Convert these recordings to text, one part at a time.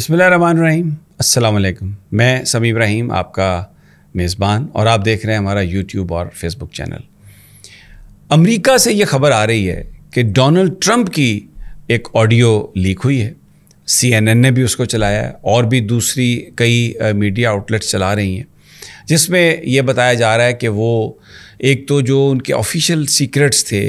रहीम अल्लाम मैं समी इब्राहिम आपका मेज़बान और आप देख रहे हैं हमारा यूट्यूब और फेसबुक चैनल अमेरिका से ये खबर आ रही है कि डोनाल्ड ट्रंप की एक ऑडियो लीक हुई है सीएनएन ने भी उसको चलाया है और भी दूसरी कई मीडिया आउटलेट्स चला रही हैं जिसमें यह बताया जा रहा है कि वो एक तो जो उनके ऑफिशियल सीक्रेट्स थे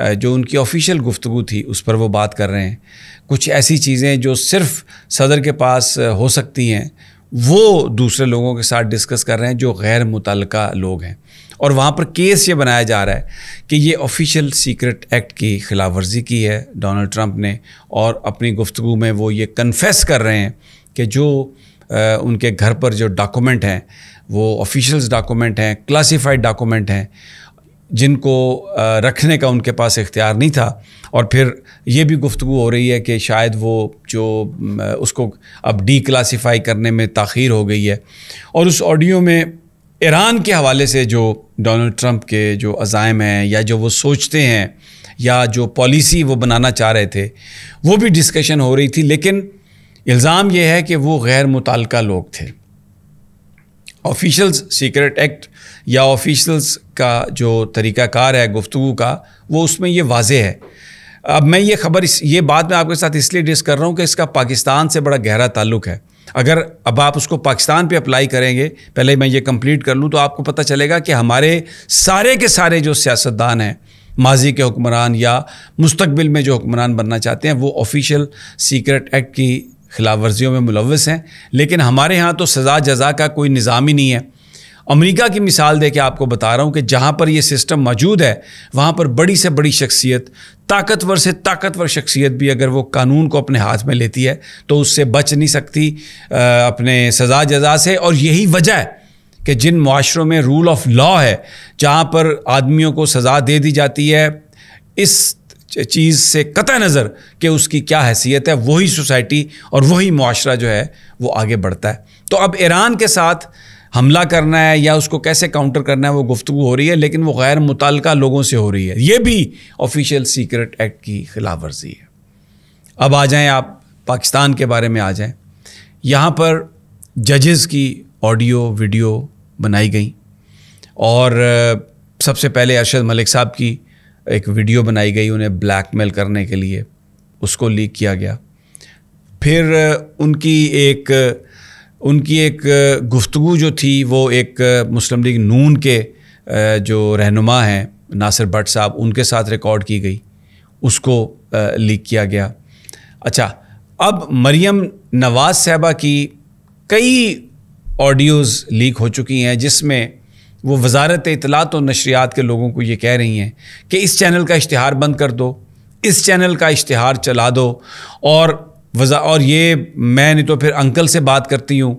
जो उनकी ऑफिशियल गुफ्तु थी उस पर वो बात कर रहे हैं कुछ ऐसी चीज़ें जो सिर्फ सदर के पास हो सकती हैं वो दूसरे लोगों के साथ डिस्कस कर रहे हैं जो गैर मुतल लोग हैं और वहाँ पर केस ये बनाया जा रहा है कि ये ऑफिशियल सीक्रेट एक्ट की खिलाफ वर्जी की है डोनाल्ड ट्रंप ने और अपनी गुफ्तु में वो ये कन्फेस कर रहे हैं कि जो आ, उनके घर पर जो डॉक्यूमेंट हैं वो ऑफिशियल्स डॉक्यूमेंट हैं क्लासिफाइड डॉक्यूमेंट हैं जिनको रखने का उनके पास इख्तियार नहीं था और फिर ये भी गुफ्तु हो रही है कि शायद वो जो उसको अब डी क्लासीफाई करने में तखीर हो गई है और उस ऑडियो में ईरान के हवाले से जो डोनल्ड ट्रंप के जो अजायम हैं या जो वो सोचते हैं या जो पॉलिसी वो बनाना चाह रहे थे वो भी डिस्कशन हो रही थी लेकिन इल्ज़ाम ये है कि वो गैर मुतल लोग थे ऑफिशल्स सीक्रेट एक्ट या ऑफिशल्स का जो तरीक़ाकार है गुफ्तु का वो उसमें ये वाज है अब मैं ये खबर इस ये बात मैं आपके साथ इसलिए डिस कर रहा हूँ कि इसका पाकिस्तान से बड़ा गहरा ताल्लुक है अगर अब आप उसको पाकिस्तान पे अप्लाई करेंगे पहले मैं ये कंप्लीट कर लूँ तो आपको पता चलेगा कि हमारे सारे के सारे जो सियासतदान हैं माजी के हुक्मरान या मुस्तबिल में जो हुक्मरान बनना चाहते हैं वो ऑफिशियल सीक्रेट एक्ट की खिलाफ वर्जियों में मुलवस हैं लेकिन हमारे यहाँ तो सज़ा जजा का कोई निज़ाम ही नहीं है अमेरिका की मिसाल दे के आपको बता रहा हूँ कि जहाँ पर ये सिस्टम मौजूद है वहाँ पर बड़ी से बड़ी शख्सियत ताकतवर से ताकतवर शख्सियत भी अगर वो कानून को अपने हाथ में लेती है तो उससे बच नहीं सकती अपने सजा जजा से और यही वजह है कि जिन माशरों में रूल ऑफ लॉ है जहाँ पर आदमियों को सज़ा दे दी जाती है इस चीज़ से कत नज़र कि उसकी क्या हैसियत है वही सोसाइटी और वही माशरा जो है वो आगे बढ़ता है तो अब ईरान के साथ हमला करना है या उसको कैसे काउंटर करना है वो गुफ्तु हो रही है लेकिन वो गैर मुतल लोगों से हो रही है ये भी ऑफिशियल सीक्रेट एक्ट की खिलाफ वर्जी है अब आ जाएं आप पाकिस्तान के बारे में आ जाएं यहाँ पर जजेस की ऑडियो वीडियो बनाई गई और सबसे पहले अरशद मलिक साहब की एक वीडियो बनाई गई उन्हें ब्लैकमेल करने के लिए उसको लीक किया गया फिर उनकी एक उनकी एक गुफ्तु जो थी वो एक मुस्लिम लीग नून के जो रहनुमा हैं नासिर भट्ट साहब उनके साथ रिकॉर्ड की गई उसको लीक किया गया अच्छा अब मरियम नवाज़ साहबा की कई ऑडियोज़ लीक हो चुकी हैं जिसमें वो वजारत इतलात और नशरियात के लोगों को ये कह रही हैं कि इस चैनल का इश्तहार बंद कर दो इस चैनल का इश्तहार चला दो और वज़ा और ये मैं नहीं तो फिर अंकल से बात करती हूँ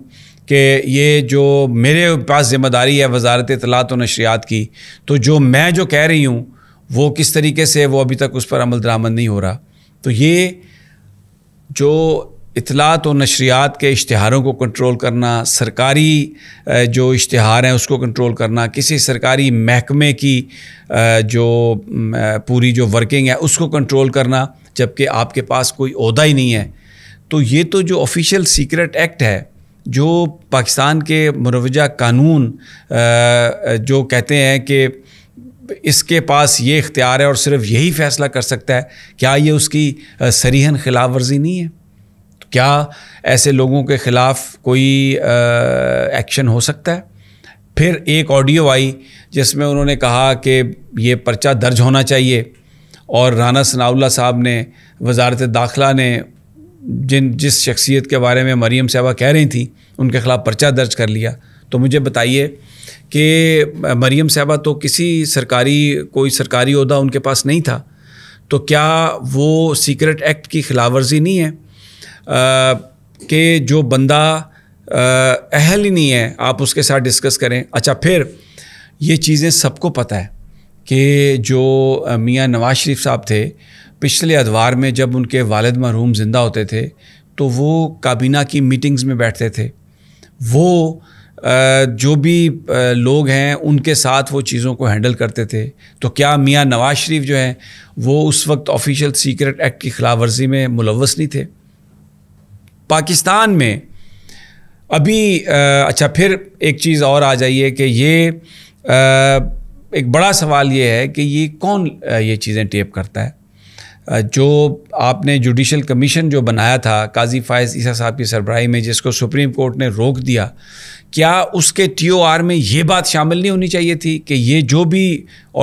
कि ये जो मेरे पास ज़िम्मेदारी है वजारत इतलात और नशरियात की तो जो मैं जो कह रही हूँ वो किस तरीके से वो अभी तक उस पर अमल दरामद नहीं हो रहा तो ये जो इतलात और नशरियात के इश्तहारों को कंट्रोल करना सरकारी जो इश्तहार हैं उसको कंट्रोल करना किसी सरकारी महकमे की जो पूरी जो वर्किंग है उसको कंट्रोल करना जबकि आपके पास कोई अहदा ही नहीं है तो ये तो जो ऑफिशियल सीक्रेट एक्ट है जो पाकिस्तान के मुरवजा कानून जो कहते हैं कि इसके पास ये इख्तियार है और सिर्फ यही फैसला कर सकता है क्या ये उसकी सरीहन खिलाफ वर्जी नहीं है तो क्या ऐसे लोगों के ख़िलाफ़ कोई एक्शन हो सकता है फिर एक ऑडियो आई जिसमें उन्होंने कहा कि ये पर्चा दर्ज होना चाहिए और राना सनाउल्ला साहब ने वजारत दाखिला ने जिन जिस शख्सियत के बारे में मरीम साहबा कह रही थी उनके ख़िलाफ़ पर्चा दर्ज कर लिया तो मुझे बताइए कि मरीम साहबा तो किसी सरकारी कोई सरकारी अहदा उनके पास नहीं था तो क्या वो सीक्रेट एक्ट की खिलाफ वर्जी नहीं है कि जो बंदा अहल ही नहीं है आप उसके साथ डिस्कस करें अच्छा फिर ये चीज़ें सबको पता है कि जो मियाँ नवाज शरीफ साहब थे पिछले अदवार में जब उनके वालद मरहूम ज़िंदा होते थे तो वो काबीना की मीटिंग्स में बैठते थे वो जो भी लोग हैं उनके साथ वो चीज़ों को हैंडल करते थे तो क्या मियाँ नवाज़ शरीफ जो हैं वो उस वक्त ऑफिशियल सीक्रेट एक्ट की खिलाफ वर्जी में मुलवस नहीं थे पाकिस्तान में अभी अच्छा फिर एक चीज़ और आ जाइए कि ये एक बड़ा सवाल ये है कि ये कौन ये चीज़ें टेप करता है जो आपने जुडिशल कमीशन जो बनाया था काजी फ़ायज़ ईसा साहब की सरबराही में जिसको सुप्रीम कोर्ट ने रोक दिया क्या उसके टीओआर में ये बात शामिल नहीं होनी चाहिए थी कि ये जो भी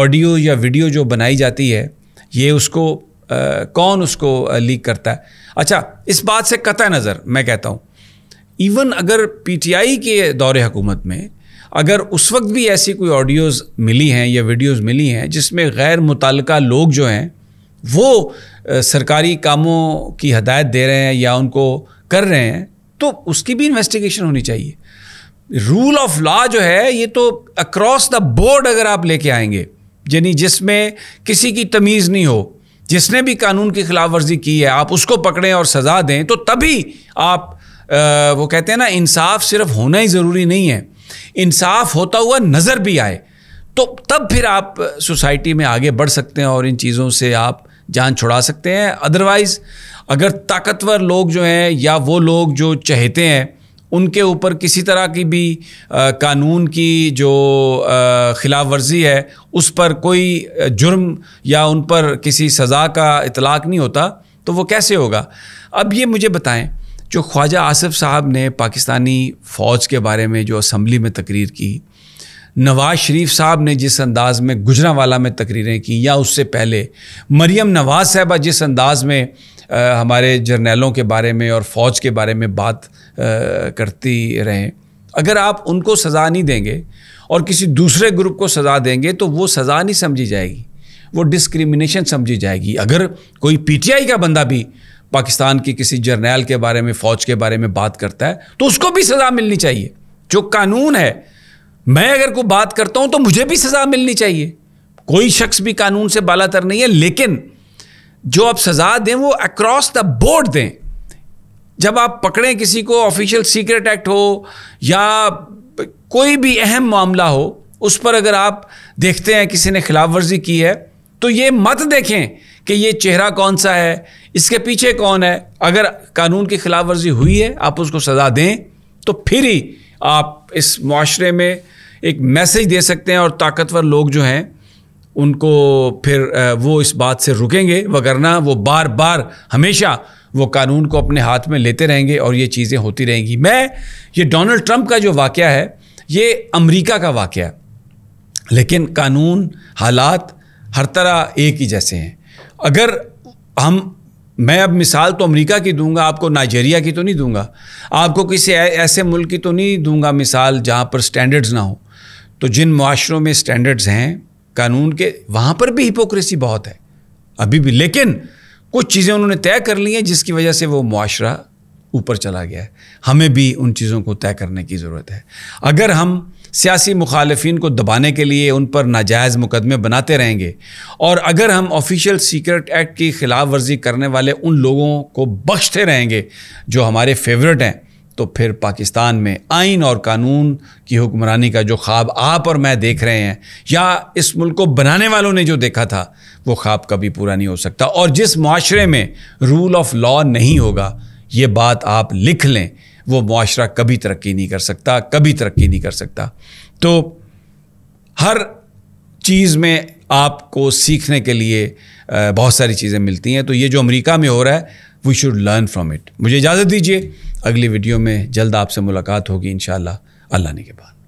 ऑडियो या वीडियो जो बनाई जाती है ये उसको आ, कौन उसको लीक करता है अच्छा इस बात से कतः नज़र मैं कहता हूँ इवन अगर पीटीआई के दौर हकूमत में अगर उस वक्त भी ऐसी कोई ऑडियोज़ मिली हैं या वीडियोज़ मिली हैं जिसमें गैर मुतल लोग जो हैं वो सरकारी कामों की हदायत दे रहे हैं या उनको कर रहे हैं तो उसकी भी इन्वेस्टिगेशन होनी चाहिए रूल ऑफ लॉ जो है ये तो अक्रॉस द बोर्ड अगर आप लेके आएंगे यानी जिसमें किसी की तमीज़ नहीं हो जिसने भी कानून की खिलाफ वर्जी की है आप उसको पकड़ें और सज़ा दें तो तभी आप आ, वो कहते हैं ना इंसाफ सिर्फ होना ही ज़रूरी नहीं है इंसाफ होता हुआ नज़र भी आए तो तब फिर आप सोसाइटी में आगे बढ़ सकते हैं और इन चीज़ों से आप जान छुड़ा सकते हैं अदरवाइज़ अगर ताकतवर लोग जो हैं या वो लोग जो चाहते हैं उनके ऊपर किसी तरह की भी आ, कानून की जो ख़िलाफ़ वर्जी है उस पर कोई जुर्म या उन पर किसी सज़ा का इतलाक़ नहीं होता तो वो कैसे होगा अब ये मुझे बताएं जो ख्वाजा आसिफ साहब ने पाकिस्तानी फ़ौज के बारे में जो असम्बली में तकरीर की नवाज शरीफ साहब ने जिस अंदाज में गुजरावाला में तकरीरें की या उससे पहले मरियम नवाज साहबा जिस अंदाज में आ, हमारे जर्नैलों के बारे में और फ़ौज के बारे में बात आ, करती रहें अगर आप उनको सज़ा नहीं देंगे और किसी दूसरे ग्रुप को सज़ा देंगे तो वो सज़ा नहीं समझी जाएगी वो डिस्क्रिमिनेशन समझी जाएगी अगर कोई पीटीआई का बंदा भी पाकिस्तान की किसी जर्नैल के बारे में फ़ौज के बारे में बात करता है तो उसको भी सज़ा मिलनी चाहिए जो कानून है मैं अगर कोई बात करता हूं तो मुझे भी सजा मिलनी चाहिए कोई शख्स भी कानून से बालातर नहीं है लेकिन जो आप सजा दें वो अक्रॉस द बोर्ड दें जब आप पकड़ें किसी को ऑफिशियल सीक्रेट एक्ट हो या कोई भी अहम मामला हो उस पर अगर आप देखते हैं किसी ने खिलाफ वर्जी की है तो ये मत देखें कि ये चेहरा कौन सा है इसके पीछे कौन है अगर कानून की खिलाफ वर्जी हुई है आप उसको सजा दें तो फिर ही आप इस माशरे में एक मैसेज दे सकते हैं और ताकतवर लोग जो हैं उनको फिर वो इस बात से रुकेंगे वगरना वो बार बार हमेशा वो कानून को अपने हाथ में लेते रहेंगे और ये चीज़ें होती रहेंगी मैं ये डोनाल्ड ट्रंप का जो वाक़ है ये अमरीका का वाक़ है लेकिन कानून हालात हर तरह एक ही जैसे हैं अगर हम मैं अब मिसाल तो अमेरिका की दूंगा आपको नाइजेरिया की तो नहीं दूंगा आपको किसी ऐसे मुल्क की तो नहीं दूंगा मिसाल जहाँ पर स्टैंडर्ड्स ना हो तो जिन माशरों में स्टैंडर्ड्स हैं कानून के वहाँ पर भी हिपोक्रेसी बहुत है अभी भी लेकिन कुछ चीज़ें उन्होंने तय कर ली हैं जिसकी वजह से वो मुआरा ऊपर चला गया है हमें भी उन चीज़ों को तय करने की ज़रूरत है अगर हम सियासी मुखालफन को दबाने के लिए उन पर नाजायज़ मुकदमे बनाते रहेंगे और अगर हम ऑफिशियल सीक्रेट एक्ट की खिलाफ वर्जी करने वाले उन लोगों को बख्शते रहेंगे जो हमारे फेवरेट हैं तो फिर पाकिस्तान में आइन और कानून की हुक्मरानी का जो ख्वाब आप और मैं देख रहे हैं या इस मुल्क को बनाने वालों ने जो देखा था वो ख्वाब कभी पूरा नहीं हो सकता और जिस माशरे में रूल ऑफ लॉ नहीं होगा ये बात आप लिख लें वो मुआरा कभी तरक्की नहीं कर सकता कभी तरक्की नहीं कर सकता तो हर चीज़ में आपको सीखने के लिए बहुत सारी चीज़ें मिलती हैं तो ये जो अमेरिका में हो रहा है we should learn from it मुझे इजाज़त दीजिए अगली वीडियो में जल्द आपसे मुलाकात होगी इन अल्लाह ने के बाद